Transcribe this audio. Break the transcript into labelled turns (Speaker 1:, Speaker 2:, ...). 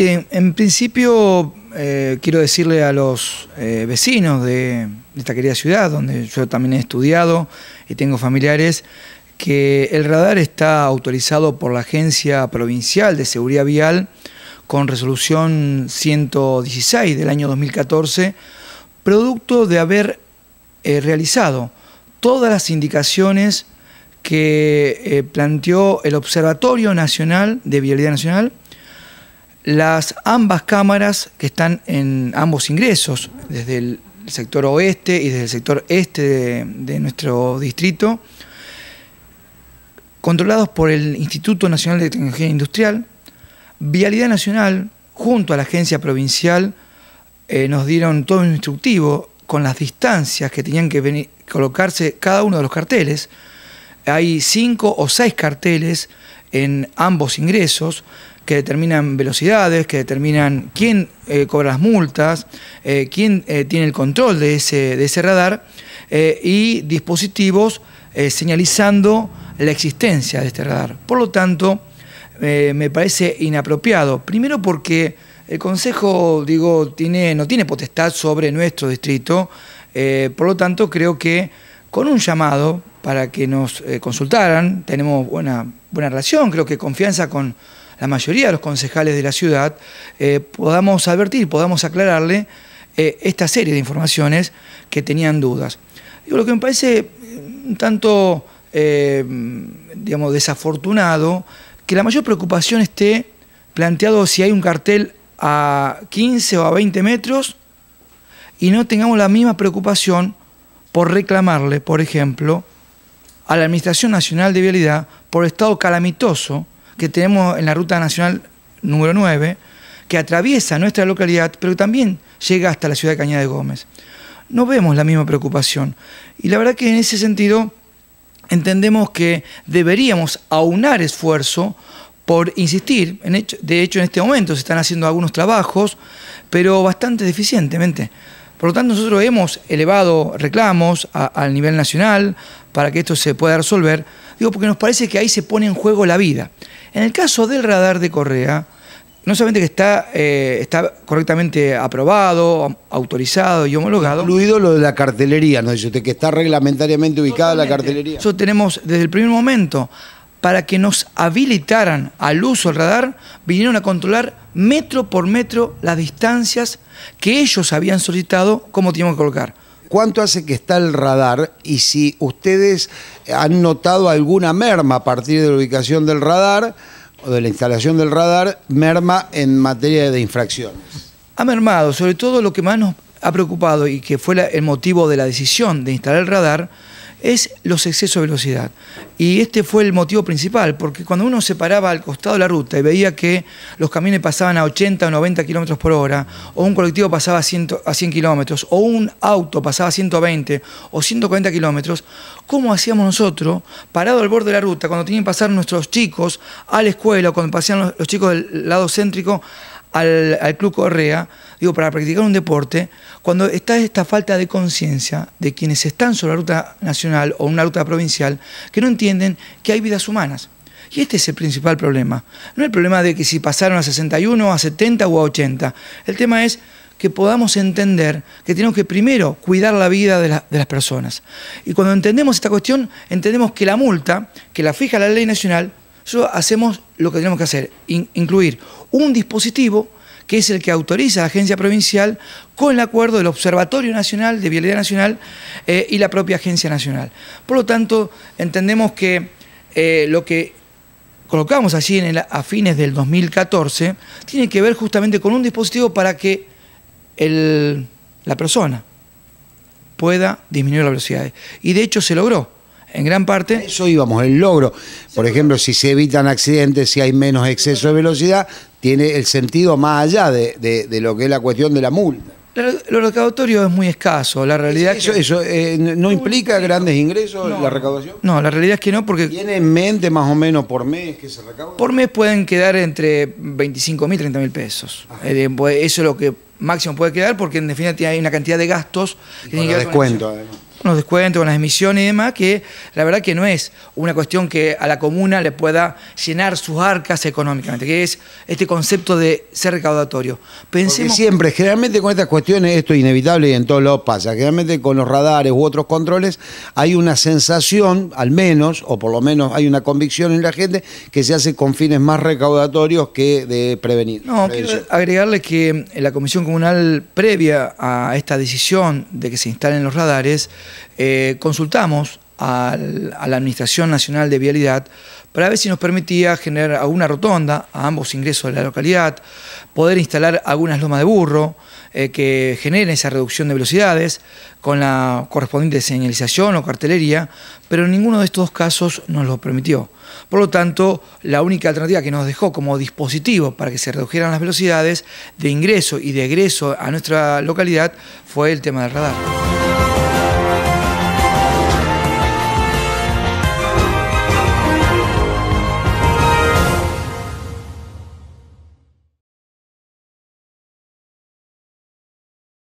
Speaker 1: en principio eh, quiero decirle a los eh, vecinos de, esta querida ciudad, donde yo también he estudiado y tengo familiares, que el radar está autorizado por la Agencia Provincial de Seguridad Vial con resolución 116 del año 2014, producto de haber eh, realizado todas las indicaciones que planteó el Observatorio Nacional de Vialidad Nacional, las ambas cámaras que están en ambos ingresos, desde el sector oeste y desde el sector este de, nuestro distrito, controlados por el Instituto Nacional de Tecnología Industrial, Vialidad Nacional, junto a la agencia provincial, eh, nos dieron todo un instructivo con las distancias que tenían que colocarse cada uno de los carteles. Hay cinco o seis carteles en ambos ingresos, que determinan velocidades, que determinan quién eh, cobra las multas, eh, quién eh, tiene el control de ese, ese radar y dispositivos señalizando la existencia de este radar. Por lo tanto, me parece inapropiado. Primero porque el Consejo, digo, tiene, no tiene potestad sobre nuestro distrito. por lo tanto, creo que con un llamado para que nos consultaran. Tenemos buena, buena relación, creo que confianza con, la mayoría de los concejales de la ciudad, eh, podamos advertir, podamos aclararle eh, esta serie de informaciones que tenían dudas. lo que me parece eh, un tanto, digamos, desafortunado, que la mayor preocupación esté planteado si hay un cartel a 15 o a 20 metros y no tengamos la misma preocupación por reclamarle, por ejemplo, a la Administración Nacional de Vialidad por estado calamitoso que tenemos en la Ruta Nacional número 9, que atraviesa nuestra localidad, pero también llega hasta la ciudad de Cañada de Gómez. No vemos la misma preocupación. Y la verdad que en ese sentido entendemos que deberíamos aunar esfuerzo por insistir. En de hecho, en este momento se están haciendo algunos trabajos, pero bastante deficientemente. Por lo tanto, nosotros hemos elevado reclamos al nivel nacional para que esto se pueda resolver Digo, porque nos parece que ahí se pone en juego la vida. En el caso del radar de Correa, no solamente que está, eh, está correctamente aprobado, autorizado y homologado. Incluido lo de la cartelería, no dice usted, que está reglamentariamente ubicada la cartelería. Nosotros tenemos desde el primer momento. Para que nos habilitaran al uso del radar, vinieron a controlar metro por metro las distancias que ellos habían solicitado cómo teníamos que colocar. ¿Cuánto hace que está el radar? Y si ustedes
Speaker 2: han notado alguna merma a partir de la ubicación del radar o de la instalación
Speaker 1: del radar, merma en materia de infracciones. Ha mermado, sobre todo lo que más nos ha preocupado y que fue el motivo de la decisión de instalar el radar, es los excesos de velocidad. Y este fue el motivo principal, porque cuando uno se paraba al costado de la ruta y veía que los camiones pasaban a 80 o 90 kilómetros por hora, o un colectivo pasaba a 100, a kilómetros, o un auto pasaba a 120 o 140 kilómetros, ¿cómo hacíamos nosotros, parado al borde de la ruta, cuando tenían que pasar nuestros chicos a la escuela, o cuando pasaban los chicos del lado céntrico al, Club Correa, digo, para practicar un deporte, cuando está esta falta de conciencia de quienes están sobre la ruta nacional o una ruta provincial, que no entienden que hay vidas humanas. Y este es el principal problema. No el problema de que si pasaron a 61, a 70 o a 80. El tema es que podamos entender que tenemos que primero cuidar la vida de, las personas. Y cuando entendemos esta cuestión, entendemos que la multa, que la fija la ley nacional, hacemos lo que tenemos que hacer, es incluir un dispositivo que es el que autoriza la agencia provincial con el acuerdo del Observatorio Nacional de Vialidad Nacional eh, y la propia agencia nacional. Por lo tanto, entendemos que eh, lo que colocamos así a fines del 2014 tiene que ver justamente con un dispositivo para que la persona pueda disminuir las velocidades. Y de hecho se logró
Speaker 2: en gran parte. Eso íbamos, el logro. Por ejemplo, si se evitan accidentes, si hay menos exceso de velocidad, tiene el sentido más allá de, lo que es la cuestión de la multa. Lo recaudatorio es muy escaso, la realidad eso, eh, no implica grandes ingresos la recaudación.
Speaker 1: No, la realidad es que no porque tiene en mente más o menos por mes que se recauda. Por mes pueden quedar entre 25 mil, 30 mil pesos. Eh, pues, eso es lo que máximo puede quedar porque en definitiva hay una cantidad de gastos. Y que con además unos descuentos, las emisiones y demás, que la verdad que no es una cuestión que a la comuna le pueda llenar sus arcas económicamente, que es este concepto de ser recaudatorio. Pensemos...
Speaker 2: siempre, generalmente con estas cuestiones, esto es inevitable y en todos lados pasa, generalmente con los radares u otros controles hay una sensación, al menos, o por lo menos hay una convicción en la gente, que se hace con fines más recaudatorios que de prevenir. No, quiero
Speaker 1: agregarle que la Comisión Comunal previa a esta decisión de que se instalen los radares, eh, consultamos a la Administración Nacional de Vialidad para ver si nos permitía generar alguna rotonda a ambos ingresos de la localidad, poder instalar algunas lomas de burro eh, que generen esa reducción de velocidades con la correspondiente señalización o cartelería, pero ninguno de estos dos casos nos lo permitió. Por lo tanto, la única alternativa que nos dejó como dispositivo para que se redujeran las velocidades de ingreso y de egreso a nuestra localidad fue el tema del radar.